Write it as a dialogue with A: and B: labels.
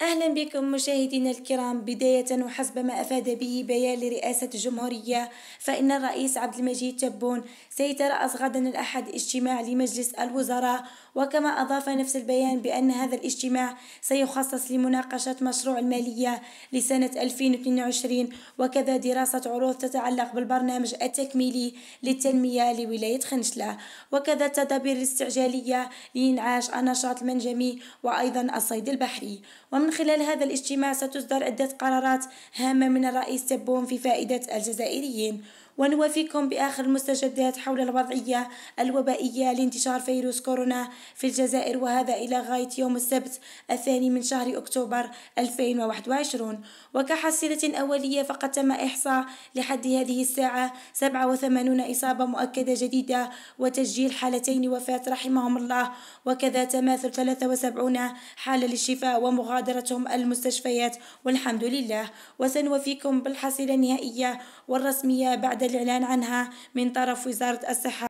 A: أهلا بكم مشاهدينا الكرام بداية وحسب ما أفاد به بيان لرئاسة الجمهورية فإن الرئيس عبد المجيد تبون سيترأس غدا الأحد اجتماع لمجلس الوزراء وكما أضاف نفس البيان بأن هذا الاجتماع سيخصص لمناقشة مشروع المالية لسنة 2022 وكذا دراسة عروض تتعلق بالبرنامج التكميلي للتنمية لولاية خنشلة وكذا التدابير الاستعجالية لإنعاش النشاط المنجمي وأيضا الصيد البحري ومن ومن خلال هذا الاجتماع ستصدر عدة قرارات هامة من الرئيس تبون في فائدة الجزائريين ونوافيكم بآخر المستجدات حول الوضعية الوبائية لانتشار فيروس كورونا في الجزائر وهذا إلى غاية يوم السبت الثاني من شهر أكتوبر 2021 وكحصيلة أولية فقد تم إحصاء لحد هذه الساعة 87 إصابة مؤكدة جديدة وتسجيل حالتين وفاة رحمهم الله وكذا تماثل 73 حالة للشفاء ومغادرتهم المستشفيات والحمد لله وسنوفيكم بالحصيلة النهائية والرسمية بعد الإعلان عنها من طرف وزارة الصحة